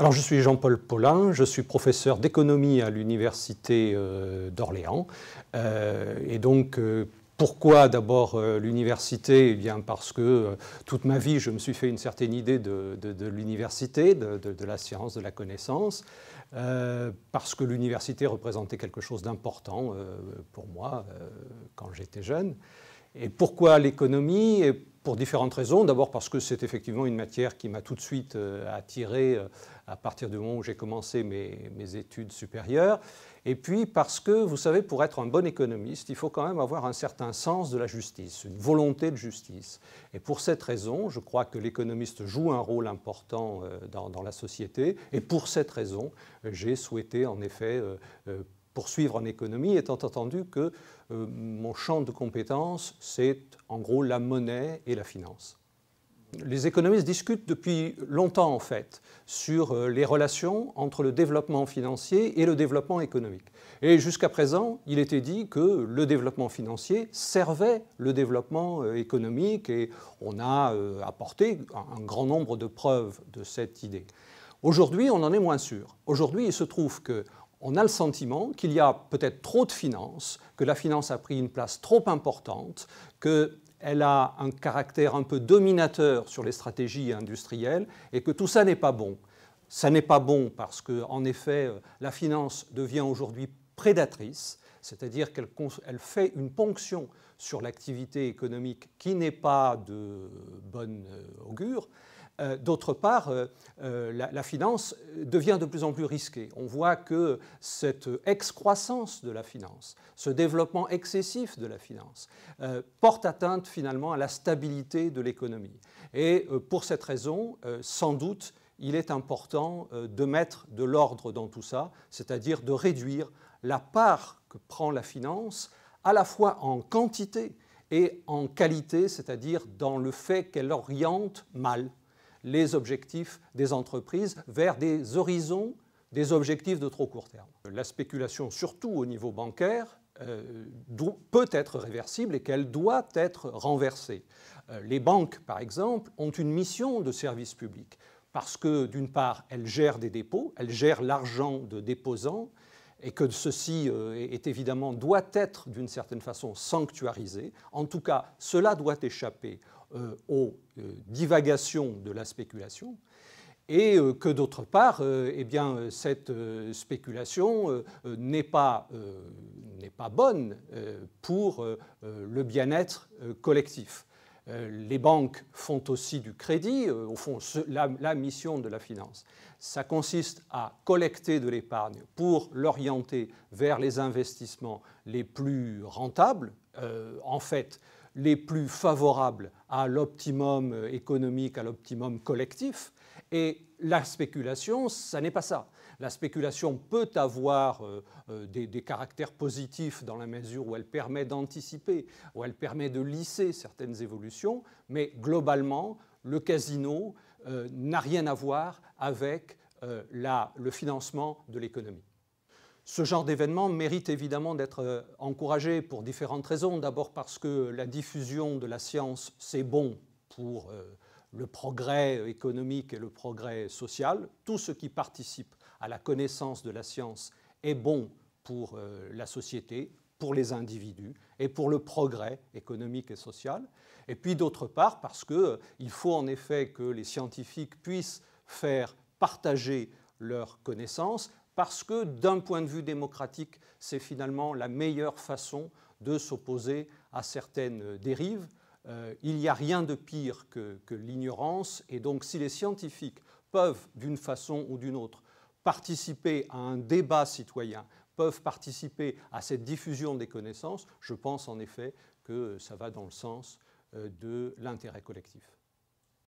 Alors je suis Jean-Paul Paulin, je suis professeur d'économie à l'université euh, d'Orléans. Euh, et donc euh, pourquoi d'abord l'université eh bien parce que toute ma vie, je me suis fait une certaine idée de, l'université, de, la science, de la connaissance, parce que l'université représentait quelque chose d'important pour moi quand j'étais jeune. Et pourquoi l'économie Pour différentes raisons. D'abord parce que c'est effectivement une matière qui m'a tout de suite euh, attiré euh, à partir du moment où j'ai commencé mes, études supérieures. Et puis parce que, vous savez, pour être un bon économiste, il faut quand même avoir un certain sens de la justice, une volonté de justice. Et pour cette raison, je crois que l'économiste joue un rôle important euh, dans, la société. Et pour cette raison, j'ai souhaité en effet poursuivre en économie, étant entendu que euh, mon champ de compétences, c'est en gros la monnaie et la finance. Les économistes discutent depuis longtemps, en fait, sur euh, les relations entre le développement financier et le développement économique. Et jusqu'à présent, il était dit que le développement financier servait le développement euh, économique, et on a apporté un grand nombre de preuves de cette idée. Aujourd'hui, on en est moins sûr. Aujourd'hui, il se trouve que on a le sentiment qu'il y a peut-être trop de finance, que la finance a pris une place trop importante, que elle a un caractère un peu dominateur sur les stratégies industrielles et que tout ça n'est pas bon. Ça n'est pas bon parce que, en effet, la finance devient aujourd'hui prédatrice, c'est-à-dire qu'elle fait une ponction sur l'activité économique qui n'est pas de bonne augure. Euh, d'autre part, euh, euh, la, finance devient de plus en plus risquée. On voit que cette excroissance de la finance, ce développement excessif de la finance, porte atteinte finalement à la stabilité de l'économie. Et pour cette raison, sans doute, il est important de mettre de l'ordre dans tout ça, c'est-à-dire de réduire la part que prend la finance, à la fois en quantité et en qualité, c'est-à-dire dans le fait qu'elle oriente mal les objectifs des entreprises vers des horizons, des objectifs de trop court terme. La spéculation, surtout au niveau bancaire, euh, peut être réversible et qu'elle doit être renversée. Euh, les banques, par exemple, ont une mission de service public parce que, d'une part, elles gèrent des dépôts, elles gèrent l'argent de déposants, et que ceci euh, est évidemment doit être d'une certaine façon sanctuarisé. En tout cas, cela doit échapper euh, aux euh, divagations de la spéculation et euh, que d'autre part, eh bien, cette spéculation n'est pas, bonne pour le bien-être collectif. Les banques font aussi du crédit, au fond, la, la mission de la finance. Ça consiste à collecter de l'épargne pour l'orienter vers les investissements les plus rentables. en fait, les plus favorables à l'optimum économique, à l'optimum collectif. Et la spéculation, ça n'est pas ça. La spéculation peut avoir euh, euh, des, caractères positifs dans la mesure où elle permet d'anticiper, où elle permet de lisser certaines évolutions, mais globalement, le casino euh, n'a rien à voir avec le financement de l'économie. Ce genre d'événement mérite évidemment d'être euh, encouragé pour différentes raisons. D'abord parce que la diffusion de la science, c'est bon pour euh, le progrès économique et le progrès social. Tout ce qui participe à la connaissance de la science est bon pour euh, la société, pour les individus et pour le progrès économique et social. Et puis d'autre part parce qu'il faut en effet que les scientifiques puissent faire partager leurs connaissances parce que d'un point de vue démocratique, c'est finalement la meilleure façon de s'opposer à certaines dérives. Euh, il n'y a rien de pire que l'ignorance, et donc si les scientifiques peuvent, d'une façon ou d'une autre, participer à un débat citoyen, peuvent participer à cette diffusion des connaissances, je pense en effet que ça va dans le sens euh, de l'intérêt collectif.